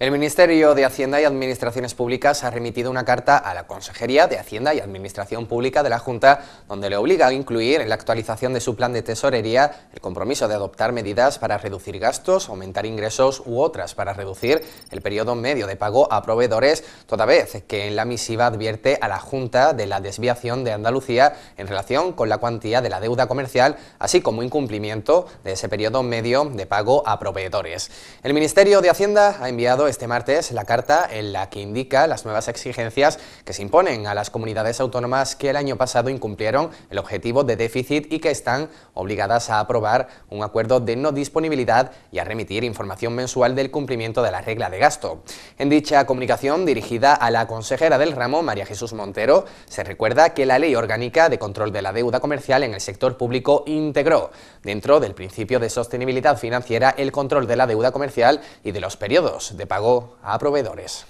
El Ministerio de Hacienda y Administraciones Públicas ha remitido una carta a la Consejería de Hacienda y Administración Pública de la Junta, donde le obliga a incluir en la actualización de su plan de tesorería el compromiso de adoptar medidas para reducir gastos, aumentar ingresos u otras para reducir el periodo medio de pago a proveedores, toda vez que en la misiva advierte a la Junta de la desviación de Andalucía en relación con la cuantía de la deuda comercial, así como incumplimiento de ese periodo medio de pago a proveedores. El Ministerio de Hacienda ha enviado este martes la carta en la que indica las nuevas exigencias que se imponen a las comunidades autónomas que el año pasado incumplieron el objetivo de déficit y que están obligadas a aprobar un acuerdo de no disponibilidad y a remitir información mensual del cumplimiento de la regla de gasto. En dicha comunicación dirigida a la consejera del ramo, María Jesús Montero, se recuerda que la Ley Orgánica de Control de la Deuda Comercial en el sector público integró, dentro del principio de sostenibilidad financiera, el control de la deuda comercial y de los periodos de pagó a proveedores.